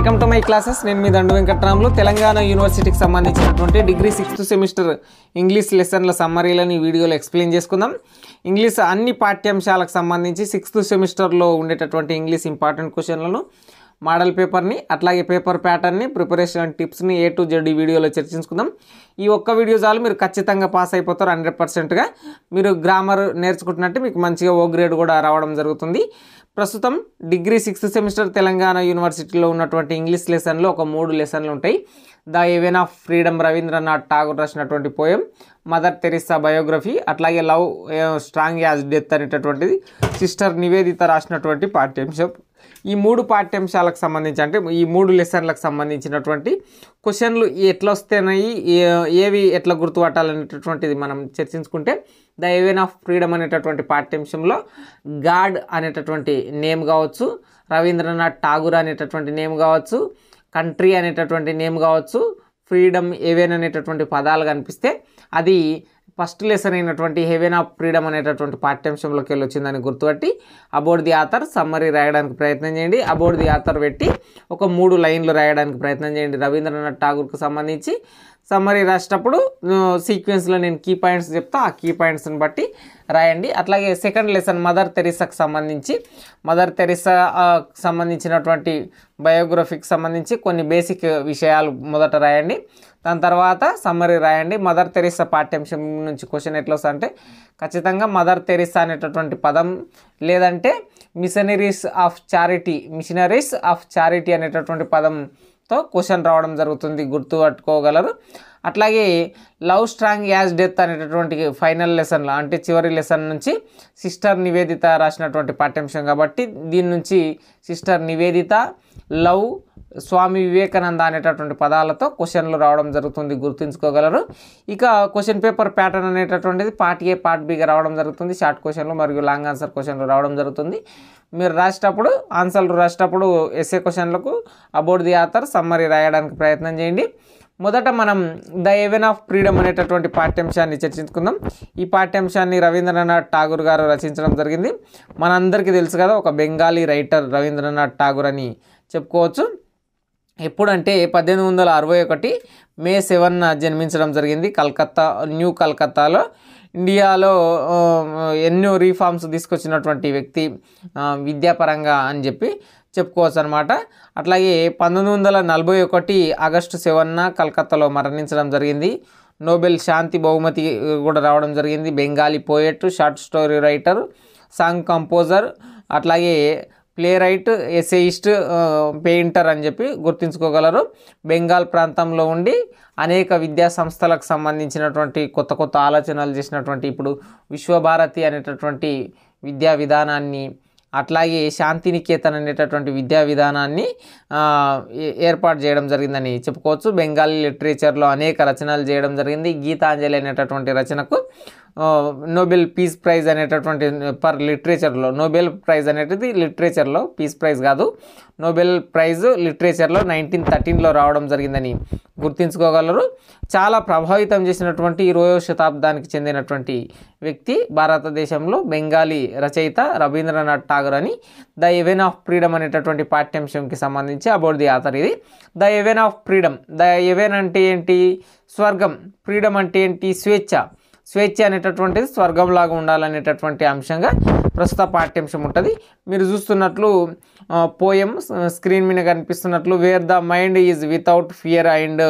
welcome to my classes నేను మీ దండు వెంకట్రాములు తెలంగాణ యూనివర్సిటీకి సంబంధించినటువంటి డిగ్రీ సిక్స్త్ సెమిస్టర్ ఇంగ్లీష్ లెసన్ల సమ్మరీలను ఈ వీడియోలో ఎక్స్ప్లెయిన్ చేసుకుందాం ఇంగ్లీష్ అన్ని పాఠ్యాంశాలకు సంబంధించి సిక్స్త్ సెమిస్టర్లో ఉండేటటువంటి ఇంగ్లీష్ ఇంపార్టెంట్ క్వశ్చన్లను మోడల్ పేపర్ని అట్లాగే పేపర్ ప్యాటర్న్ని ప్రిపరేషన్ అండ్ టిప్స్ని ఏ టు జెడ్ ఈ వీడియోలో చర్చించుకుందాం ఈ ఒక్క వీడియో చాలు మీరు ఖచ్చితంగా పాస్ అయిపోతారు హండ్రెడ్ పర్సెంట్గా మీరు గ్రామర్ నేర్చుకుంటున్నట్టు మీకు మంచిగా ఓ గ్రేడ్ కూడా రావడం జరుగుతుంది ప్రస్తుతం డిగ్రీ సిక్స్త్ సెమిస్టర్ తెలంగాణ యూనివర్సిటీలో ఉన్నటువంటి ఇంగ్లీష్ లెసన్లు ఒక మూడు లెసన్లు ఉంటాయి the heaven of freedom Rabindranath Tagore రాసినటువంటి పోయం మదర్ తెరిస్సా బయోగ్రఫీ అట్లాగే లవ్ స్ట్రాంగ్ యాజ్ డెత్ అనేటటువంటిది సిస్టర్ నివేదిత రాసినటువంటి పాఠ్యాంశం ఈ మూడు పాఠ్యాంశాలకు సంబంధించి అంటే ఈ మూడు లెసన్లకు సంబంధించినటువంటి క్వశ్చన్లు ఎట్లా వస్తున్నాయి ఏవి ఎట్లా గుర్తుపట్టాలనేటటువంటిది మనం చర్చించుకుంటే ద ఎవెన్ ఆఫ్ ఫ్రీడమ్ అనేటటువంటి పాఠ్యాంశంలో గాడ్ అనేటటువంటి నేమ్ కావచ్చు రవీంద్రనాథ్ ఠాగూర్ అనేటటువంటి నేమ్ కావచ్చు కంట్రీ అనేటటువంటి నేమ్ కావచ్చు ఫ్రీడమ్ ఏవెన్ అనేటటువంటి పదాలు కనిపిస్తే అది ఫస్ట్ లెసన్ అయినటువంటి హెవెన్ ఆఫ్ ఫ్రీడమ్ అనేటటువంటి పాఠ్యాంశంలోకి వెళ్ళి వచ్చిందని గుర్తుపట్టి అబౌట్ ది ఆథర్ సమ్మరీ రాయడానికి ప్రయత్నం చేయండి అబౌట్ ది ఆథర్ పెట్టి ఒక మూడు లైన్లు రాయడానికి ప్రయత్నం చేయండి రవీంద్రనాథ్ ఠాగూర్కు సంబంధించి సమ్మరీ రాసేటప్పుడు సీక్వెన్స్లో నేను కీ పాయింట్స్ చెప్తా ఆ కీ పాయింట్స్ని బట్టి రాయండి అట్లాగే సెకండ్ లెసన్ మదర్ తెరిసాకు సంబంధించి మదర్ తెరిసాకు సంబంధించినటువంటి బయోగ్రఫీకి సంబంధించి కొన్ని బేసిక్ విషయాలు మొదట రాయండి దాని తర్వాత సమ్మరీ రాయండి మదర్ తెరిసా పాఠ్యాంశం నుంచి క్వశ్చన్ ఎట్లా వస్తుంది అంటే ఖచ్చితంగా మదర్ తెరిసా అనేటటువంటి పదం లేదంటే missionaries of charity missionaries of charity అనేటటువంటి పదంతో క్వశ్చన్ రావడం జరుగుతుంది గుర్తు పట్టుకోగలరు అట్లాగే లవ్ స్ట్రాంగ్ యాజ్ డెత్ అనేటటువంటి ఫైనల్ లెసన్లో అంటే చివరి లెసన్ నుంచి సిస్టర్ నివేదిత రాసినటువంటి పాఠ్యాంశం కాబట్టి దీని నుంచి సిస్టర్ నివేదిత లవ్ స్వామి వివేకానంద అనేటటువంటి పదాలతో క్వశ్చన్లు రావడం జరుగుతుంది గుర్తుంచుకోగలరు ఇక క్వశ్చన్ పేపర్ ప్యాటర్న్ అనేటటువంటిది పార్ట్ ఏ పార్ట్ బిగా రావడం జరుగుతుంది షార్ట్ క్వశ్చన్లు మరియు లాంగ్ ఆన్సర్ క్వశ్చన్లు రావడం జరుగుతుంది మీరు రాసేటప్పుడు ఆన్సర్లు రాసేటప్పుడు ఎస్ఏ క్వశ్చన్లకు అబౌట్ ది ఆథర్ సమ్మరీ రాయడానికి ప్రయత్నం చేయండి మొదట మనం ద ఎవెన్ ఆఫ్ ఫ్రీడమ్ అనేటటువంటి పాఠ్యాంశాన్ని చర్చించుకుందాం ఈ పాఠ్యాంశాన్ని రవీంద్రనాథ్ ఠాగూర్ గారు రచించడం జరిగింది మనందరికీ తెలుసు కదా ఒక బెంగాలీ రైటర్ రవీంద్రనాథ్ ఠాగూర్ అని చెప్పుకోవచ్చు ఎప్పుడంటే పద్దెనిమిది వందల అరవై ఒకటి మే సెవెన్ జన్మించడం జరిగింది కలకత్తా న్యూ కలకత్తాలో ఇండియాలో ఎన్నో రీఫార్మ్స్ తీసుకొచ్చినటువంటి వ్యక్తి విద్యాపరంగా అని చెప్పి చెప్పుకోవచ్చు అనమాట అట్లాగే పంతొమ్మిది వందల నలభై ఒకటి ఆగస్టు సెవెన్న కలకత్తాలో మరణించడం జరిగింది నోబెల్ శాంతి బహుమతి కూడా రావడం జరిగింది Bengali poet short story writer song composer అట్లాగే ప్లే రైట్ ఎసేయిస్ట్ పెయింటర్ అని చెప్పి గుర్తించుకోగలరు బెంగాల్ ప్రాంతంలో ఉండి అనేక విద్యా సంస్థలకు సంబంధించినటువంటి కొత్త కొత్త ఆలోచనలు చేసినటువంటి ఇప్పుడు విశ్వభారతి అనేటటువంటి విద్యా విధానాన్ని అట్లాగే శాంతినికేతన్ అనేటటువంటి విద్యా విధానాన్ని ఏర్పాటు చేయడం జరిగిందని చెప్పుకోవచ్చు బెంగాలీ లిటరేచర్లో అనేక రచనలు చేయడం జరిగింది గీతాంజలి అనేటటువంటి రచనకు నోబెల్ పీస్ ప్రైజ్ అనేటటువంటి పర్ లిటరేచర్లో నోబెల్ ప్రైజ్ అనేటిది లిటరేచర్లో పీస్ ప్రైజ్ కాదు నోబెల్ ప్రైజ్ లిటరేచర్లో నైన్టీన్ థర్టీన్లో రావడం జరిగిందని గుర్తించుకోగలరు చాలా ప్రభావితం చేసినటువంటి ఇరవయో శతాబ్దానికి చెందినటువంటి వ్యక్తి భారతదేశంలో బెంగాలీ రచయిత రవీంద్రనాథ్ ఠాగూర్ అని ద ఎవెన్ ఆఫ్ ఫ్రీడమ్ అనేటటువంటి పాఠ్యాంశంకి సంబంధించి గురించి అబౌట్ ది ఆథర్ ఇది the heaven of freedom the heaven అంటే ఏంటి స్వర్గం ఫ్రీడమ్ అంటే ఏంటి స్వేచ్ఛ స్వేచ్ఛ అనేటటువంటిది స్వర్గంలాగా ఉండాలనేటటువంటి అంశంగా ప్రస్తుత పాఠ్యాంశం ఉంటుంది మీరు చూస్తున్నట్లు పోయం స్క్రీన్ మీద కనిపిస్తున్నట్లు where the mind is without fear and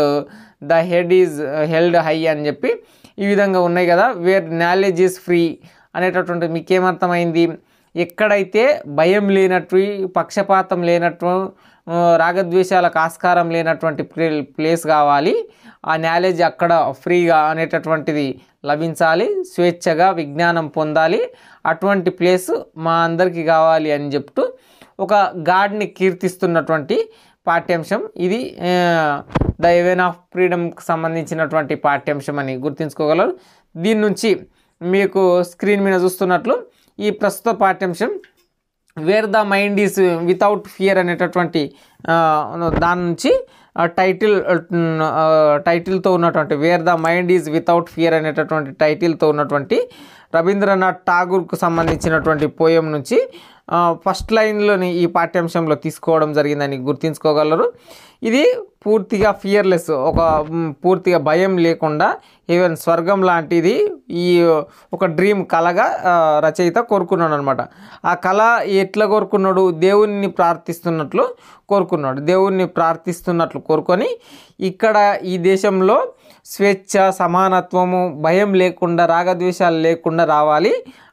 the head is held high అని చెప్పి ఈ విధంగా ఉన్నాయి కదా వేర్ నాలెడ్జ్ ఈజ్ ఫ్రీ అనేటటువంటి మీకేమర్థమైంది ఎక్కడైతే భయం లేనట్టు పక్షపాతం లేనట్టు రాగద్వేషాలకు ఆస్కారం లేనటువంటి ప్లేస్ కావాలి ఆ నాలెడ్జ్ అక్కడ ఫ్రీగా అనేటటువంటిది లభించాలి స్వేచ్ఛగా విజ్ఞానం పొందాలి అటువంటి ప్లేస్ మా అందరికీ కావాలి అని చెప్తూ ఒక గాడ్ని కీర్తిస్తున్నటువంటి పాఠ్యాంశం ఇది ద ఎవెన్ ఆఫ్ ఫ్రీడమ్కి సంబంధించినటువంటి పాఠ్యాంశం అని గుర్తుంచుకోగలరు దీని నుంచి మీకు స్క్రీన్ మీద చూస్తున్నట్లు ఈ ప్రస్తుత పాఠ్యాంశం where the mind is without fear అనేటటువంటి దాని నుంచి టైటిల్ టైటిల్తో ఉన్నటువంటి where the mind is without fear అనేటటువంటి టైటిల్తో ఉన్నటువంటి రవీంద్రనాథ్ ఠాగూర్కు సంబంధించినటువంటి పోయం నుంచి ఫస్ట్ లైన్లోని ఈ పాఠ్యాంశంలో తీసుకోవడం జరిగిందని గుర్తించుకోగలరు ఇది పూర్తిగా ఫియర్లెస్ ఒక పూర్తిగా భయం లేకుండా ఈవెన్ స్వర్గం లాంటిది ఈ ఒక డ్రీమ్ కళగా రచయిత కోరుకున్నాడు అనమాట ఆ కళ ఎట్లా కోరుకున్నాడు దేవుణ్ణి ప్రార్థిస్తున్నట్లు కోరుకున్నాడు దేవుణ్ణి ప్రార్థిస్తున్నట్లు కోరుకొని ఇక్కడ ఈ దేశంలో స్వేచ్ఛ సమానత్వము భయం లేకుండా రాగద్వేషాలు లేకుండా రావాలి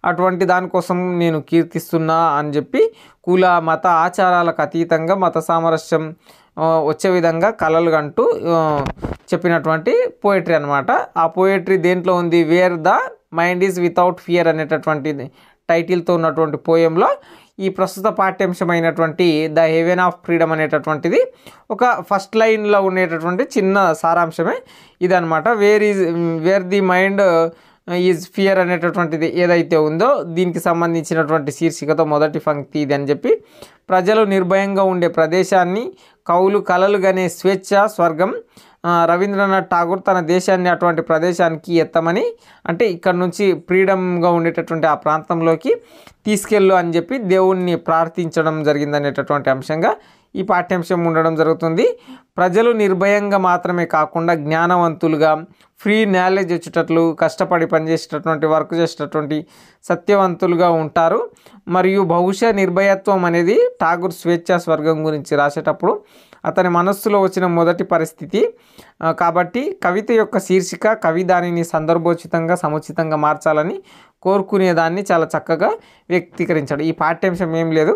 అటువంటి దానికోసం నేను కీర్తిస్తున్నా అని చెప్పి కుల మత ఆచారాలకు అతీతంగా మత సామరస్యం వచ్చే విధంగా కళలు అంటూ చెప్పినటువంటి పోయిటరీ అనమాట ఆ పోయిటరీ దేంట్లో ఉంది where the mind is without fear అనేటటువంటి టైటిల్తో ఉన్నటువంటి పోయంలో ఈ ప్రస్తుత పాఠ్యాంశమైనటువంటి ద హెవెన్ ఆఫ్ ఫ్రీడమ్ అనేటటువంటిది ఒక ఫస్ట్ లైన్లో ఉండేటటువంటి చిన్న సారాంశమే ఇదనమాట where is where the mind is fear అనేటటువంటిది ఏదైతే ఉందో దీనికి సంబంధించినటువంటి శీర్షికతో మొదటి పంక్తి ఇది అని చెప్పి ప్రజలు నిర్భయంగా ఉండే ప్రదేశాన్ని కౌలు కలలు గనే స్వేచ్ఛ స్వర్గం రవీంద్రనాథ్ ఠాగూర్ తన దేశాన్ని అటువంటి ప్రదేశానికి ఎత్తమని అంటే ఇక్కడ నుంచి ఫ్రీడమ్గా ఉండేటటువంటి ఆ ప్రాంతంలోకి తీసుకెళ్ళు అని చెప్పి దేవుణ్ణి ప్రార్థించడం జరిగిందనేటటువంటి అంశంగా ఈ పాఠ్యాంశం ఉండడం జరుగుతుంది ప్రజలు నిర్భయంగా మాత్రమే కాకుండా జ్ఞానవంతులుగా ఫ్రీ నాలెడ్జ్ వచ్చేటట్లు కష్టపడి పనిచేసేటటువంటి వర్క్ చేసేటటువంటి సత్యవంతులుగా ఉంటారు మరియు బహుశా నిర్భయత్వం అనేది ఠాగూర్ స్వేచ్ఛా స్వర్గం గురించి రాసేటప్పుడు అతని మనస్సులో వచ్చిన మొదటి పరిస్థితి కాబట్టి కవిత యొక్క శీర్షిక కవి దానిని సందర్భోచితంగా సముచితంగా మార్చాలని కోరుకునేదాన్ని చాలా చక్కగా వ్యక్తీకరించాడు ఈ పాఠ్యాంశం ఏం లేదు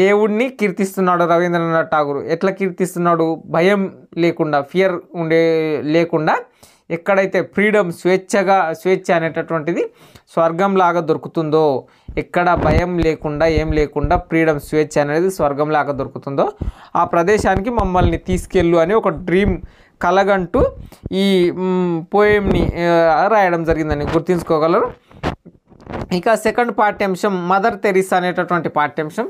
దేవుణ్ణి కీర్తిస్తున్నాడు రవీంద్రనాథ్ ఠాగూర్ ఎట్లా కీర్తిస్తున్నాడు భయం లేకుండా ఫియర్ ఉండే లేకుండా ఎక్కడైతే ఫ్రీడమ్ స్వేచ్ఛగా స్వేచ్ఛ అనేటటువంటిది స్వర్గంలాగా దొరుకుతుందో ఎక్కడ భయం లేకుండా ఏం లేకుండా ఫ్రీడమ్ స్వేచ్ఛ అనేది స్వర్గంలాగా దొరుకుతుందో ఆ ప్రదేశానికి మమ్మల్ని తీసుకెళ్ళు అని ఒక డ్రీమ్ కలగంటూ ఈ పోయంని రాయడం జరిగిందని గుర్తుంచుకోగలరు ఇక సెకండ్ పాఠ్యాంశం మదర్ తెరిస్ అనేటటువంటి పాఠ్యాంశం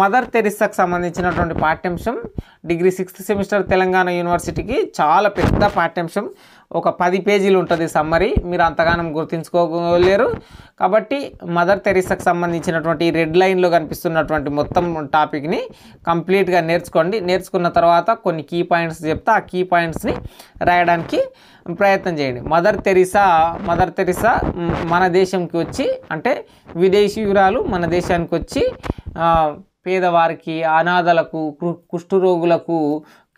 మదర్ తెరిస్సాకు సంబంధించినటువంటి పాఠ్యాంశం డిగ్రీ సిక్స్త్ సెమిస్టర్ తెలంగాణ యూనివర్సిటీకి చాలా పెద్ద పాఠ్యాంశం ఒక పది పేజీలు ఉంటుంది సమ్మరీ మీరు అంతగానం గుర్తించుకోలేరు కాబట్టి మదర్ తెరీసాకు సంబంధించినటువంటి రెడ్ లైన్లో కనిపిస్తున్నటువంటి మొత్తం టాపిక్ని కంప్లీట్గా నేర్చుకోండి నేర్చుకున్న తర్వాత కొన్ని కీ పాయింట్స్ చెప్తే ఆ కీ పాయింట్స్ని రాయడానికి ప్రయత్నం చేయండి మదర్ తెరిసా మదర్ తెరిసా మన దేశంకి వచ్చి అంటే విదేశీయురాలు మన దేశానికి వచ్చి పేదవారికి అనాథలకు కుష్ఠరోగులకు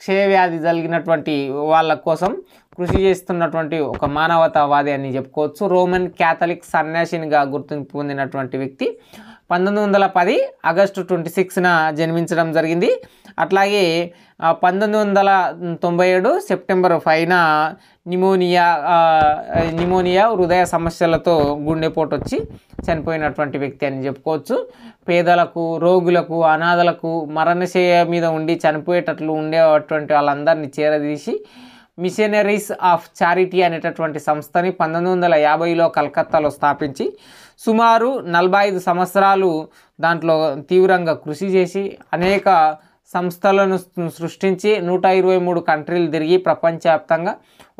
క్షయవ్యాధి జరిగినటువంటి వాళ్ళ కోసం కృషి చేస్తున్నటువంటి ఒక మానవతావాది అని చెప్పుకోవచ్చు రోమన్ క్యాథలిక్ సన్యాసినిగా గుర్తింపు పొందినటువంటి వ్యక్తి పంతొమ్మిది వందల పది ఆగస్టు ట్వంటీ సిక్స్న జన్మించడం జరిగింది అట్లాగే పంతొమ్మిది వందల తొంభై ఏడు సెప్టెంబర్ ఫైవ్న నిమోనియా నిమోనియా హృదయ సమస్యలతో గుండెపోటు వచ్చి చనిపోయినటువంటి వ్యక్తి అని చెప్పుకోవచ్చు పేదలకు రోగులకు అనాథలకు మరణశయ మీద ఉండి చనిపోయేటట్లు ఉండేటువంటి వాళ్ళందరినీ చేరదీసి మిషనరీస్ ఆఫ్ చారిటీ అనేటటువంటి సంస్థని పంతొమ్మిది వందల యాభైలో కలకత్తాలో స్థాపించి సుమారు నలభై ఐదు సంవత్సరాలు దాంట్లో తీవ్రంగా కృషి చేసి అనేక సంస్థలను సృష్టించి నూట ఇరవై మూడు కంట్రీలు తిరిగి ప్రపంచవ్యాప్తంగా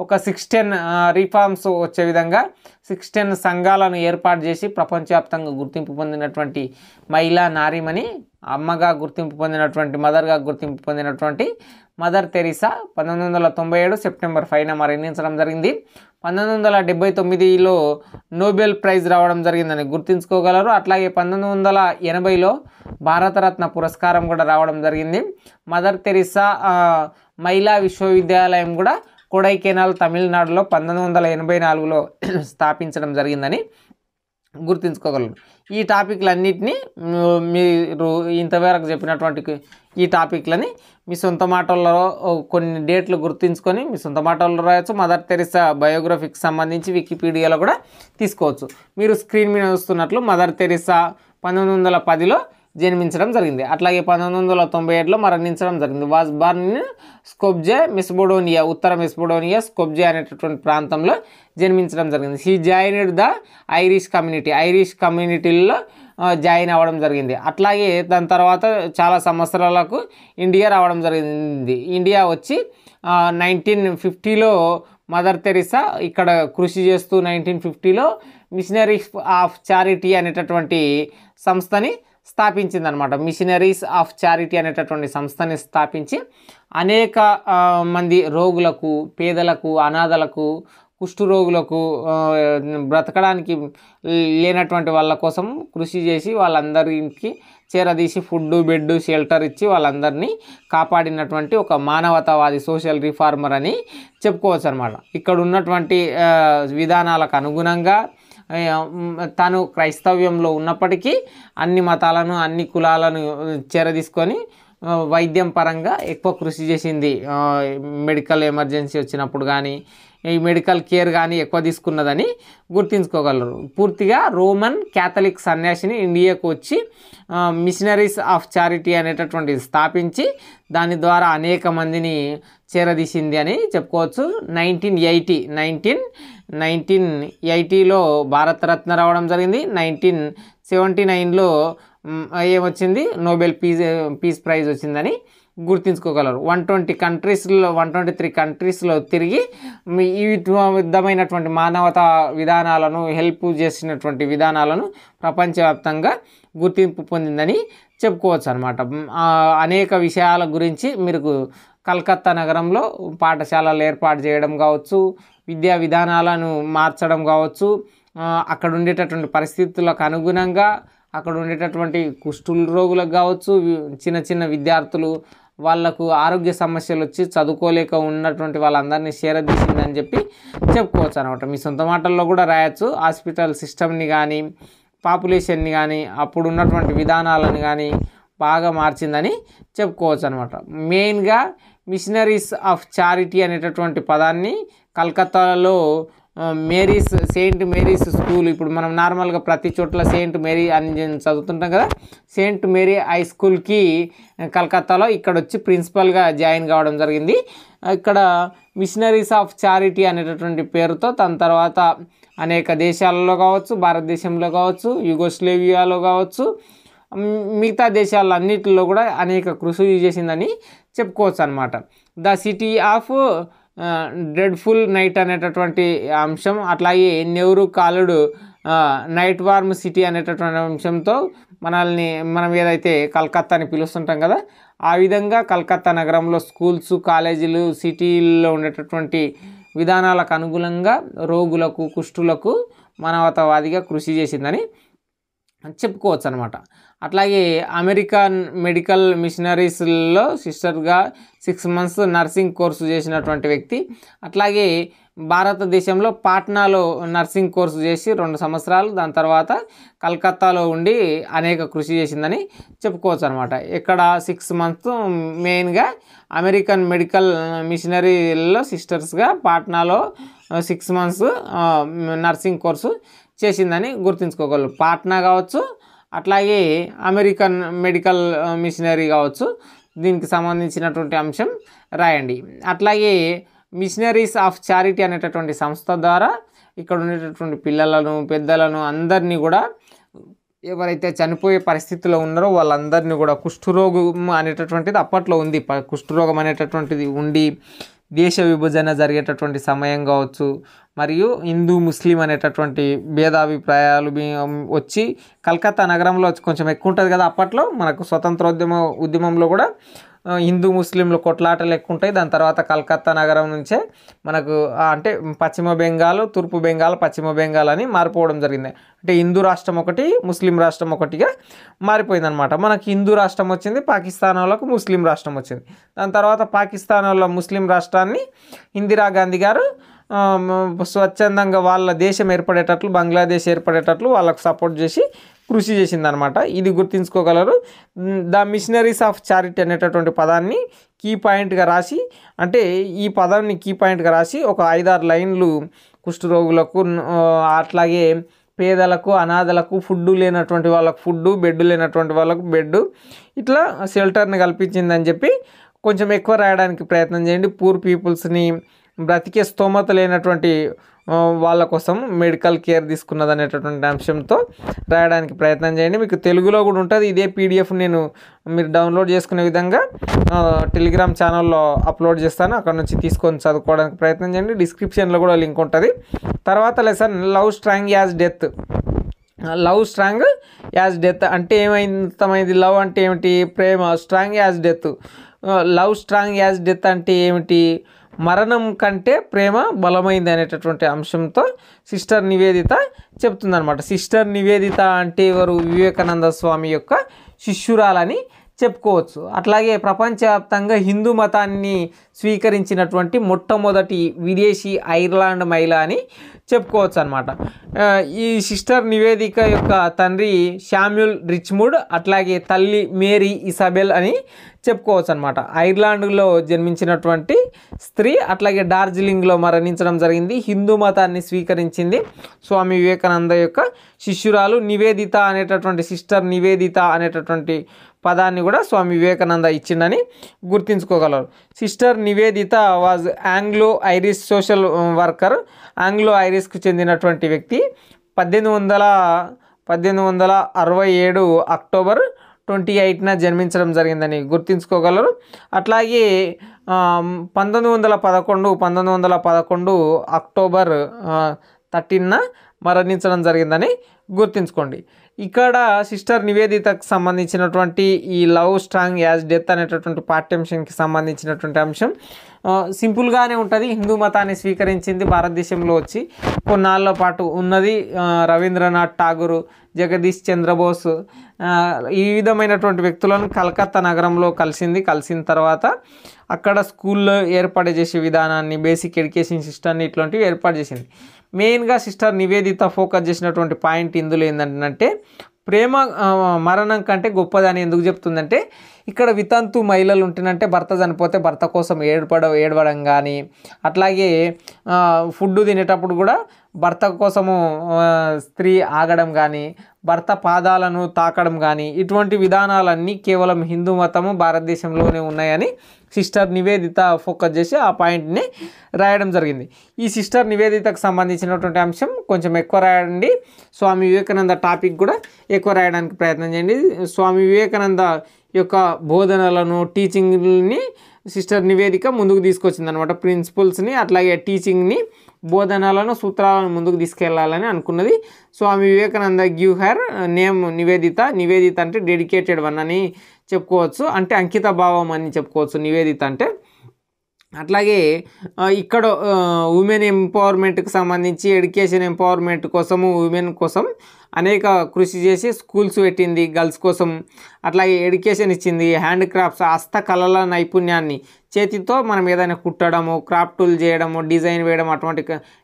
ఒక సిక్స్ టెన్ రిఫార్మ్స్ వచ్చే విధంగా సిక్స్ టెన్ సంఘాలను ఏర్పాటు చేసి ప్రపంచవ్యాప్తంగా గుర్తింపు పొందినటువంటి మహిళా నారిమణి అమ్మగా గుర్తింపు పొందినటువంటి మదర్గా గుర్తింపు పొందినటువంటి మదర్ తెరిసా పంతొమ్మిది వందల తొంభై ఏడు సెప్టెంబర్ ఫైవ్న మరణించడం జరిగింది పంతొమ్మిది వందల డెబ్బై తొమ్మిదిలో నోబెల్ ప్రైజ్ రావడం జరిగిందని గుర్తుంచుకోగలరు అట్లాగే పంతొమ్మిది వందల ఎనభైలో భారతరత్న పురస్కారం కూడా రావడం జరిగింది మదర్ తెరిసా మహిళా విశ్వవిద్యాలయం కూడా కొడైకెనాల్ తమిళనాడులో పంతొమ్మిది వందల ఎనభై నాలుగులో స్థాపించడం జరిగిందని గుర్తుంచుకోగలరు ఈ టాపిక్లన్నిటినీ మీరు ఇంతవరకు చెప్పినటువంటి ఈ టాపిక్లని మీ సొంత మాటల్లో కొన్ని డేట్లు గుర్తుంచుకొని మీ సొంత మాటల్లో రాయొచ్చు మదర్ తెరిసా బయోగ్రఫీకి సంబంధించి వికీపీడియాలో కూడా తీసుకోవచ్చు మీరు స్క్రీన్ మీద చూస్తున్నట్లు మదర్ తెరిసా పంతొమ్మిది వందల పదిలో జన్మించడం జరిగింది అట్లాగే పంతొమ్మిది వందల తొంభై ఏడులో మరణించడం జరిగింది వాజ్ బర్న్ స్కోబ్జే మిస్బోడోనియా ఉత్తర మిస్బోడోనియా స్కోబ్జే అనేటటువంటి ప్రాంతంలో జన్మించడం జరిగింది he joined the Irish community Irish కమ్యూనిటీల్లో జాయిన్ అవ్వడం జరిగింది అట్లాగే దాని తర్వాత చాలా సంవత్సరాలకు ఇండియా రావడం జరిగింది ఇండియా వచ్చి నైన్టీన్ ఫిఫ్టీలో మదర్ తెరిసా ఇక్కడ కృషి చేస్తూ నైన్టీన్ ఫిఫ్టీలో మిషనరీస్ ఆఫ్ చారిటీ అనేటటువంటి సంస్థని స్థాపించిందనమాట మిషనరీస్ ఆఫ్ చారిటీ అనేటటువంటి సంస్థని స్థాపించి అనేక మంది రోగులకు పేదలకు అనాథలకు రోగులకు బ్రతకడానికి లేనటువంటి వాళ్ళ కోసం కృషి చేసి వాళ్ళందరికి చేరదీసి ఫుడ్ బెడ్ షెల్టర్ ఇచ్చి వాళ్ళందరినీ కాపాడినటువంటి ఒక మానవతావాది సోషల్ రిఫార్మర్ అని చెప్పుకోవచ్చు అనమాట ఇక్కడ ఉన్నటువంటి విధానాలకు అనుగుణంగా తను క్రైస్తవ్యంలో ఉన్నప్పటికీ అన్ని మతాలను అన్ని కులాలను చేరదీసుకొని వైద్యం పరంగా ఎక్కువ కృషి చేసింది మెడికల్ ఎమర్జెన్సీ వచ్చినప్పుడు కానీ ఈ మెడికల్ కేర్ కానీ ఎక్కువ తీసుకున్నదని గుర్తించుకోగలరు పూర్తిగా రోమన్ క్యాథలిక్ సన్యాసిని ఇండియాకు వచ్చి మిషనరీస్ ఆఫ్ చారిటీ అనేటటువంటిది స్థాపించి దాని ద్వారా అనేక మందిని చేరదీసింది అని చెప్పుకోవచ్చు నైన్టీన్ ఎయిటీ నైన్టీన్ నైన్టీన్ ఎయిటీలో భారతరత్న రావడం జరిగింది నైన్టీన్ సెవెంటీ నైన్లో ఏమొచ్చింది నోబెల్ పీస్ పీస్ ప్రైజ్ వచ్చిందని గుర్తించుకోగలరు వన్ ట్వంటీ కంట్రీస్లో వన్ ట్వంటీ త్రీ కంట్రీస్లో తిరిగి ఈ విధమైనటువంటి మానవతా విధానాలను హెల్ప్ చేసినటువంటి విధానాలను ప్రపంచవ్యాప్తంగా గుర్తింపు పొందిందని చెప్పుకోవచ్చు అనమాట అనేక విషయాల గురించి మీకు కలకత్తా నగరంలో పాఠశాలలు ఏర్పాటు చేయడం కావచ్చు విద్యా విధానాలను మార్చడం కావచ్చు అక్కడ ఉండేటటువంటి పరిస్థితులకు అనుగుణంగా అక్కడ ఉండేటటువంటి కుష్ఠుల రోగులకు కావచ్చు చిన్న చిన్న విద్యార్థులు వాళ్ళకు ఆరోగ్య సమస్యలు వచ్చి చదువుకోలేక ఉన్నటువంటి వాళ్ళందరినీ చేరదీసిందని చెప్పి చెప్పుకోవచ్చు అనమాట మీ సొంత మాటల్లో కూడా రాయొచ్చు హాస్పిటల్ సిస్టమ్ని కానీ పాపులేషన్ని కానీ అప్పుడు ఉన్నటువంటి విధానాలను కానీ బాగా మార్చిందని చెప్పుకోవచ్చు అనమాట మెయిన్గా మిషనరీస్ ఆఫ్ చారిటీ అనేటటువంటి పదాన్ని కలకత్తాలో మేరీస్ సెయింట్ మేరీస్ స్కూల్ ఇప్పుడు మనం నార్మల్గా ప్రతి చోట్ల సెయింట్ మేరీ అని చదువుతుంటాం కదా సెయింట్ మేరీ హై స్కూల్కి కలకత్తాలో ఇక్కడ వచ్చి ప్రిన్సిపల్గా జాయిన్ కావడం జరిగింది ఇక్కడ మిషనరీస్ ఆఫ్ చారిటీ అనేటటువంటి పేరుతో తన తర్వాత అనేక దేశాలలో కావచ్చు భారతదేశంలో కావచ్చు యుగోస్లేవియాలో కావచ్చు మిగతా దేశాలన్నింటిలో కూడా అనేక కృషి చేసిందని చెప్పుకోవచ్చు అనమాట the city of dreadful night అనేటటువంటి అంశం అట్లాగే నెహ్రూ కాలుడు నైట్ వార్మ్ సిటీ అనేటటువంటి అంశంతో మనల్ని మనం ఏదైతే కలకత్తా అని పిలుస్తుంటాం కదా ఆ విధంగా కలకత్తా నగరంలో స్కూల్స్ కాలేజీలు సిటీల్లో ఉండేటటువంటి విధానాలకు అనుగుణంగా రోగులకు కుష్ఠులకు మానవతావాదిగా కృషి చేసిందని చెప్పుకోవచ్చు అనమాట అట్లాగే అమెరికన్ మెడికల్ మిషనరీస్లో సిస్టర్గా సిక్స్ మంత్స్ నర్సింగ్ కోర్సు చేసినటువంటి వ్యక్తి అట్లాగే భారతదేశంలో పాట్నాలో నర్సింగ్ కోర్సు చేసి రెండు సంవత్సరాలు దాని తర్వాత కలకత్తాలో ఉండి అనేక కృషి చేసిందని చెప్పుకోవచ్చు అనమాట ఇక్కడ సిక్స్ మంత్స్ మెయిన్గా అమెరికన్ మెడికల్ మిషనరీలో సిస్టర్స్గా పాట్నాలో సిక్స్ మంత్స్ నర్సింగ్ కోర్సు చేసిందని గుర్తుంచుకోగలరు పాట్నా కావచ్చు అట్లాగే అమెరికన్ మెడికల్ మిషనరీ కావచ్చు దీనికి సంబంధించినటువంటి అంశం రాయండి అట్లాగే మిషనరీస్ ఆఫ్ చారిటీ అనేటటువంటి సంస్థ ద్వారా ఇక్కడ ఉండేటటువంటి పిల్లలను పెద్దలను అందరినీ కూడా ఎవరైతే చనిపోయే పరిస్థితిలో ఉన్నారో వాళ్ళందరినీ కూడా కుష్ఠరోగం అనేటటువంటిది అప్పట్లో ఉంది కుష్ఠరోగం అనేటటువంటిది ఉండి దేశ విభజన జరిగేటటువంటి సమయం కావచ్చు మరియు హిందూ ముస్లిం అనేటటువంటి భేదాభిప్రాయాలు వచ్చి కలకత్తా నగరంలో కొంచెం ఎక్కువ ఉంటుంది కదా అప్పట్లో మనకు స్వతంత్రోద్యమ ఉద్యమంలో కూడా హిందూ ముస్లింలు కొట్లాటలు ఎక్కువ ఉంటాయి దాని తర్వాత కలకత్తా నగరం నుంచే మనకు అంటే పశ్చిమ బెంగాల్ తూర్పు బెంగాల్ పశ్చిమ బెంగాల్ అని మారిపోవడం జరిగింది అంటే హిందూ రాష్ట్రం ఒకటి ముస్లిం రాష్ట్రం ఒకటిగా మారిపోయిందనమాట మనకు హిందూ రాష్ట్రం వచ్చింది పాకిస్తాన్ వాళ్ళకు ముస్లిం రాష్ట్రం వచ్చింది దాని తర్వాత పాకిస్తాన్ వాళ్ళ ముస్లిం రాష్ట్రాన్ని ఇందిరా గాంధీ గారు స్వచ్ఛందంగా వాళ్ళ దేశం ఏర్పడేటట్లు బంగ్లాదేశ్ ఏర్పడేటట్లు వాళ్ళకు సపోర్ట్ చేసి కృషి చేసిందనమాట ఇది గుర్తుంచుకోగలరు ద మిషనరీస్ ఆఫ్ చారిటీ అనేటటువంటి పదాన్ని కీ పాయింట్గా రాసి అంటే ఈ పదాన్ని కీ పాయింట్గా రాసి ఒక ఐదారు లైన్లు కుష్ఠరోగులకు అట్లాగే పేదలకు అనాథలకు ఫుడ్ లేనటువంటి వాళ్ళకు ఫుడ్ బెడ్ లేనటువంటి వాళ్ళకు బెడ్ ఇట్లా షెల్టర్ని కల్పించిందని చెప్పి కొంచెం ఎక్కువ రాయడానికి ప్రయత్నం చేయండి పూర్ పీపుల్స్ని బ్రతికే స్తోమత లేనటువంటి వాళ్ళ కోసం మెడికల్ కేర్ తీసుకున్నది అనేటటువంటి అంశంతో రాయడానికి ప్రయత్నం చేయండి మీకు తెలుగులో కూడా ఉంటుంది ఇదే పీడిఎఫ్ నేను మీరు డౌన్లోడ్ చేసుకునే విధంగా టెలిగ్రామ్ ఛానల్లో అప్లోడ్ చేస్తాను అక్కడ నుంచి తీసుకొని చదువుకోవడానికి ప్రయత్నం చేయండి డిస్క్రిప్షన్లో కూడా లింక్ ఉంటుంది తర్వాత lesson love strong as death love strong as death అంటే ఏమైంది లవ్ అంటే ఏమిటి ప్రేమ strong as death love strong as death అంటే ఏమిటి మరణం కంటే ప్రేమ బలమైంది అనేటటువంటి అంశంతో సిస్టర్ నివేదిత చెప్తుందనమాట సిస్టర్ నివేదిత అంటే వారు వివేకానంద స్వామి యొక్క శిష్యురాలని చెప్పుకోవచ్చు అట్లాగే ప్రపంచవ్యాప్తంగా హిందూ మతాన్ని స్వీకరించినటువంటి మొట్టమొదటి విదేశీ ఐర్లాండ్ మహిళ అని చెప్పుకోవచ్చు అనమాట ఈ సిస్టర్ నివేదిక యొక్క తండ్రి శామ్యుల్ రిచ్ముడ్ అట్లాగే తల్లి మేరీ ఇసబెల్ అని చెప్పుకోవచ్చు అనమాట ఐర్లాండ్లో జన్మించినటువంటి స్త్రీ అట్లాగే డార్జిలింగ్లో మరణించడం జరిగింది హిందూ మతాన్ని స్వీకరించింది స్వామి వివేకానంద యొక్క శిష్యురాలు నివేదిత అనేటటువంటి సిస్టర్ నివేదిత అనేటటువంటి పదాన్ని కూడా స్వామి వివేకానంద ఇచ్చిందని గుర్తించుకోగలరు sister Nivedita was Anglo Irish social worker Anglo ఐరిష్కు చెందినటువంటి వ్యక్తి పద్దెనిమిది వందల పద్దెనిమిది వందల అరవై ఏడు అక్టోబర్ ట్వంటీ ఎయిట్న జన్మించడం జరిగిందని గుర్తుంచుకోగలరు అట్లాగే పంతొమ్మిది వందల పదకొండు పంతొమ్మిది వందల పదకొండు అక్టోబర్ థర్టీన్న మరణించడం జరిగిందని గుర్తుంచుకోండి ఇక్కడ సిస్టర్ నివేదితకు సంబంధించినటువంటి ఈ లవ్ స్ట్రాంగ్ యాజ్ డెత్ అనేటటువంటి పాఠ్యాంశంకి సంబంధించినటువంటి అంశం సింపుల్గానే ఉంటుంది హిందూ మతాన్ని స్వీకరించింది భారతదేశంలో వచ్చి కొన్నాళ్ళ పాటు ఉన్నది రవీంద్రనాథ్ ఠాగూరు జగదీష్ చంద్రబోస్ ఈ విధమైనటువంటి వ్యక్తులను కలకత్తా నగరంలో కలిసింది కలిసిన తర్వాత అక్కడ స్కూల్లో ఏర్పాటు చేసే విధానాన్ని బేసిక్ ఎడ్యుకేషన్ సిస్టమ్ని ఇట్లాంటివి ఏర్పాటు చేసింది మెయిన్గా సిస్టర్ నివేదిత ఫోకస్ చేసినటువంటి పాయింట్ ఇందులో ఏంటంటే ప్రేమ మరణం కంటే గొప్పదని ఎందుకు చెప్తుందంటే ఇక్కడ వితంతు మహిళలు ఉంటేనంటే భర్త చనిపోతే భర్త కోసం ఏడ్పడ ఏడవడం కానీ అట్లాగే ఫుడ్ తినేటప్పుడు కూడా భర్త కోసము స్త్రీ ఆగడం కానీ భర్త పాదాలను తాకడం కానీ ఇటువంటి విధానాలన్నీ కేవలం హిందూ మతము భారతదేశంలోనే ఉన్నాయని సిస్టర్ నివేదిత ఫోకస్ చేసి ఆ పాయింట్ని రాయడం జరిగింది ఈ సిస్టర్ నివేదితకు సంబంధించినటువంటి అంశం కొంచెం ఎక్కువ రాయండి స్వామి వివేకానంద టాపిక్ కూడా ఎక్కువ రాయడానికి ప్రయత్నం చేయండి స్వామి వివేకానంద యొక్క బోధనలను టీచింగ్ని సిస్టర్ నివేదిక ముందుకు తీసుకొచ్చింది అనమాట ప్రిన్సిపల్స్ని అట్లాగే టీచింగ్ని బోధనలను సూత్రాలను ముందుకు తీసుకెళ్లాలని అనుకున్నది Swami Vivekananda gave her her name Nivedita Nivedita అంటే డెడికేటెడ్ వన్ అని చెప్పుకోవచ్చు అంటే అంకిత భావం అని చెప్పుకోవచ్చు నివేదిత అంటే అట్లాగే ఇక్కడ ఉమెన్ ఎంపవర్మెంట్కి సంబంధించి ఎడ్యుకేషన్ ఎంపవర్మెంట్ కోసము ఉమెన్ కోసం అనేక కృషి చేసి స్కూల్స్ పెట్టింది గర్ల్స్ కోసం అట్లాగే ఎడ్యుకేషన్ ఇచ్చింది హ్యాండ్ క్రాఫ్ట్స్ హస్త కళల నైపుణ్యాన్ని చేతితో మనం ఏదైనా కుట్టడము క్రాఫ్టులు చేయడము డిజైన్ వేయడం అటువంటి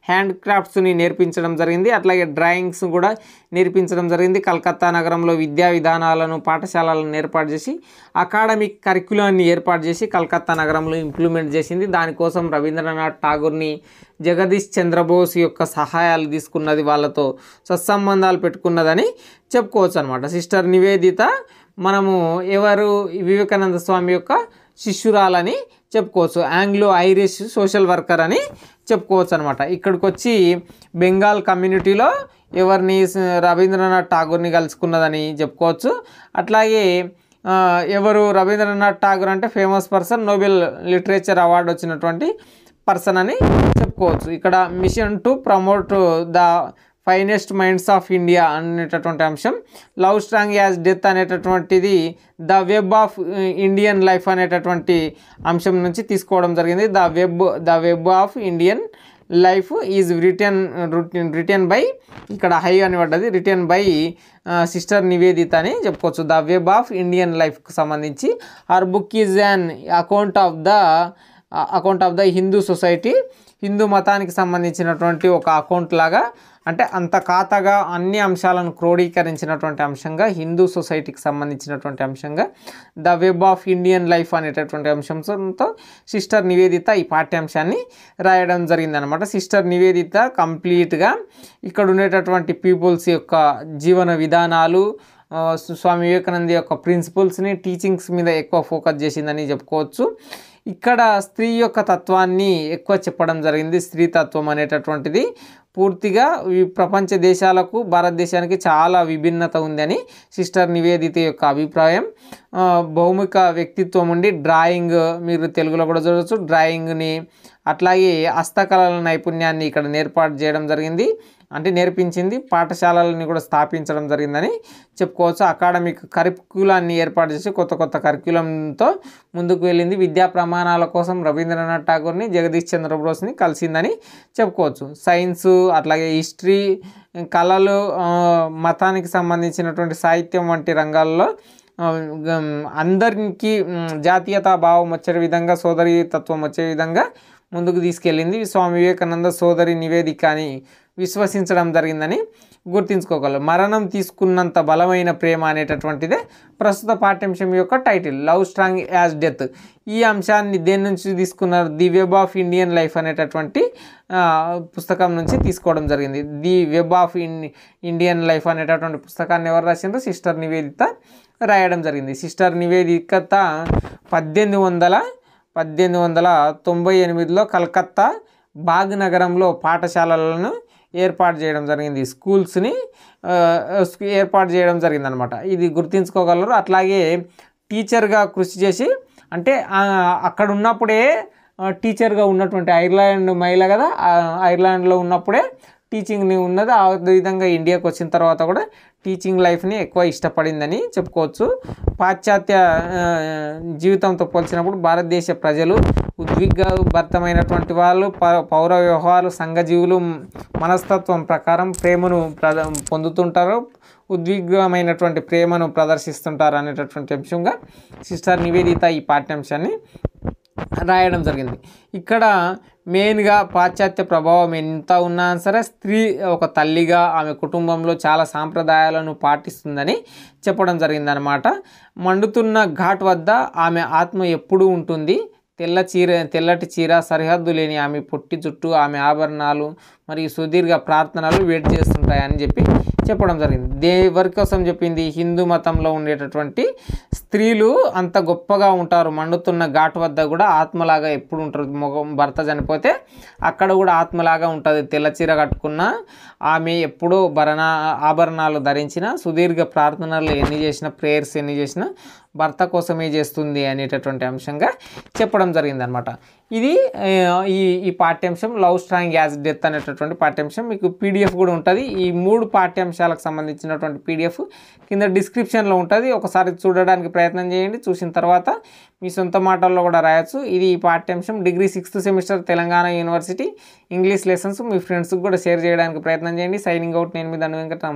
హ్యాండ్ క్రాఫ్ట్స్ని నేర్పించడం జరిగింది అట్లాగే డ్రాయింగ్స్ కూడా నేర్పించడం జరిగింది కలకత్తా నగరంలో విద్యా విధానాలను పాఠశాలలను ఏర్పాటు చేసి అకాడమిక్ కరిక్యులాన్ని ఏర్పాటు చేసి కలకత్తా నగరంలో ఇంప్లిమెంట్ చేసింది దానికోసం రవీంద్రనాథ్ ఠాగూర్ని జగదీష్ చంద్రబోస్ యొక్క సహాయాలు తీసుకున్నది వాళ్ళతో సత్సంబంధాలు పెట్టుకున్నదని చెప్పుకోవచ్చు అనమాట సిస్టర్ నివేదిత మనము ఎవరు వివేకానంద స్వామి యొక్క శిష్యురాలని చెప్పుకోవచ్చు ఆంగ్లో ఐరిష్ సోషల్ వర్కర్ అని చెప్పుకోవచ్చు అనమాట ఇక్కడికి వచ్చి బెంగాల్ కమ్యూనిటీలో ఎవరిని రవీంద్రనాథ్ ఠాగూర్ని కలుసుకున్నదని చెప్పుకోవచ్చు అట్లాగే ఎవరు రవీంద్రనాథ్ ఠాగూర్ అంటే famous person Nobel literature award వచ్చినటువంటి పర్సన్ అని చెప్పుకోవచ్చు ఇక్కడ mission to promote the finest minds of India అనేటటువంటి అంశం లవ్ స్ట్రాంగ్ యాజ్ డెత్ అనేటటువంటిది the web of Indian life అనేటటువంటి అంశం నుంచి తీసుకోవడం జరిగింది the web the web of Indian life is return return by ఇక్కడ హై అని పడ్డది రిటర్న్ బై సిస్టర్ నివేదిత అని చెప్పుకోవచ్చు ద వెబ్ ఆఫ్ ఇండియన్ లైఫ్కి సంబంధించి our book is an account of the account of the Hindu society Hindu మతానికి సంబంధించినటువంటి ఒక అకౌంట్ లాగా అంటే అంత ఖాతాగా అన్ని అంశాలను క్రోడీకరించినటువంటి అంశంగా హిందూ సొసైటీకి సంబంధించినటువంటి అంశంగా the web of Indian life అనేటటువంటి అంశంతో సిస్టర్ నివేదిత ఈ పాఠ్యాంశాన్ని రాయడం జరిగిందనమాట సిస్టర్ నివేదిత కంప్లీట్గా ఇక్కడ ఉండేటటువంటి పీపుల్స్ యొక్క జీవన విధానాలు స్వామి వివేకానంద యొక్క ప్రిన్సిపల్స్ని టీచింగ్స్ మీద ఎక్కువ ఫోకస్ చేసిందని చెప్పుకోవచ్చు ఇక్కడ స్త్రీ యొక్క తత్వాన్ని ఎక్కువ చెప్పడం జరిగింది స్త్రీ తత్వం అనేటటువంటిది పూర్తిగా ఈ ప్రపంచ దేశాలకు భారతదేశానికి చాలా విభిన్నత ఉందని సిస్టర్ నివేదిత యొక్క అభిప్రాయం భౌమిక వ్యక్తిత్వం ఉండి డ్రాయింగ్ మీరు తెలుగులో కూడా చూడవచ్చు డ్రాయింగ్ని అట్లాగే హస్తకళల నైపుణ్యాన్ని ఇక్కడ నేర్పాటు చేయడం జరిగింది అంటే నేర్పించింది పాఠశాలలని కూడా స్థాపించడం జరిగిందని చెప్పుకోవచ్చు అకాడమిక్ కరిక్యులాన్ని ఏర్పాటు చేసి కొత్త కొత్త కరిక్యులంతో ముందుకు వెళ్ళింది విద్యా ప్రమాణాల కోసం రవీంద్రనాథ్ ఠాగూర్ని జగదీష్ చంద్రబోస్ని కలిసిందని చెప్పుకోవచ్చు సైన్స్ అట్లాగే హిస్టరీ కళలు మతానికి సంబంధించినటువంటి సాహిత్యం వంటి రంగాల్లో అందరికీ జాతీయతా భావం వచ్చే విధంగా సోదరీతత్వం వచ్చే విధంగా ముందుకు తీసుకెళ్ళింది స్వామి వివేకానంద సోదరి నివేదిక అని విశ్వసించడం జరిగిందని గుర్తుంచుకోగలరు మరణం తీసుకున్నంత బలమైన ప్రేమ అనేటటువంటిదే ప్రస్తుత పాఠ్యాంశం యొక్క title love strong as death ఈ అంశాన్ని దేని నుంచి తీసుకున్నారు the web of Indian life అనేటటువంటి పుస్తకం నుంచి తీసుకోవడం జరిగింది the web of Indian life అనేటటువంటి పుస్తకాన్ని ఎవరు రాసిందో సిస్టర్ నివేదిత రాయడం జరిగింది సిస్టర్ నివేదికత పద్దెనిమిది వందల పద్దెనిమిది వందల తొంభై ఎనిమిదిలో కలకత్తా బాగ్ నగరంలో పాఠశాలలను ఏర్పాటు చేయడం జరిగింది స్కూల్స్ని ఏర్పాటు చేయడం జరిగింది అనమాట ఇది గుర్తించుకోగలరు అట్లాగే టీచర్గా కృషి చేసి అంటే అక్కడ ఉన్నప్పుడే టీచర్గా ఉన్నటువంటి ఐర్లాండ్ మహిళ కదా ఐర్లాండ్లో ఉన్నప్పుడే టీచింగ్ని ఉన్నది ఆ విధంగా ఇండియాకు వచ్చిన తర్వాత కూడా టీచింగ్ లైఫ్ని ఎక్కువ ఇష్టపడిందని చెప్పుకోవచ్చు పాశ్చాత్య జీవితంతో పోల్చినప్పుడు భారతదేశ ప్రజలు భర్తమైనటువంటి వాళ్ళు పౌర వ్యవహారాలు సంఘజీవులు మనస్తత్వం ప్రకారం ప్రేమను ప్రద పొందుతుంటారు ఉద్విగ్నమైనటువంటి ప్రేమను ప్రదర్శిస్తుంటారు అనేటటువంటి అంశంగా సిస్టర్ నివేదిత ఈ పాఠ్యాంశాన్ని రాయడం జరిగింది ఇక్కడ మెయిన్గా పాశ్చాత్య ప్రభావం ఎంత ఉన్నా సరే స్త్రీ ఒక తల్లిగా ఆమె కుటుంబంలో చాలా సాంప్రదాయాలను పాటిస్తుందని చెప్పడం జరిగిందనమాట మండుతున్న ఘాట్ వద్ద ఆమె ఆత్మ ఎప్పుడూ ఉంటుంది తెల్ల చీర తెల్లటి చీర సరిహద్దు లేని ఆమె పొట్టి చుట్టూ ఆమె ఆభరణాలు మరియు సుదీర్ఘ ప్రార్థనలు వేడి చేస్తుంటాయని చెప్పి చెప్పడం జరిగింది దేవరి కోసం చెప్పింది హిందూ మతంలో ఉండేటటువంటి స్త్రీలు అంత గొప్పగా ఉంటారు మండుతున్న ఘాటు వద్ద కూడా ఆత్మలాగా ఎప్పుడు ఉంటారు ముఖం భర్త చనిపోతే అక్కడ కూడా ఆత్మలాగా ఉంటుంది తెల్ల చీర కట్టుకున్న ఆమె ఎప్పుడూ భరణ ఆభరణాలు ధరించిన సుదీర్ఘ ప్రార్థనలు ఎన్ని చేసిన ప్రేయర్స్ ఎన్ని చేసినా భర్త కోసమే చేస్తుంది అనేటటువంటి అంశంగా చెప్పడం జరిగిందనమాట ఇది ఈ ఈ పాఠ్యాంశం లవ్ స్ట్రాంగ్ యాజ్ డెత్ అనేటటువంటి పాఠ్యాంశం మీకు పీడిఎఫ్ కూడా ఉంటుంది ఈ మూడు పాఠ్యాంశాలకు సంబంధించినటువంటి పీడిఎఫ్ కింద డిస్క్రిప్షన్లో ఉంటుంది ఒకసారి చూడడానికి ప్రయత్నం చేయండి చూసిన తర్వాత మీ సొంత మాటల్లో కూడా రాయొచ్చు ఇది ఈ పాఠ్యాంశం degree sixth semester Telangana university English lessons మీ ఫ్రెండ్స్కి కూడా షేర్ చేయడానికి ప్రయత్నం చేయండి సైనింగ్ అవుట్ నేను మీద అను వెంకట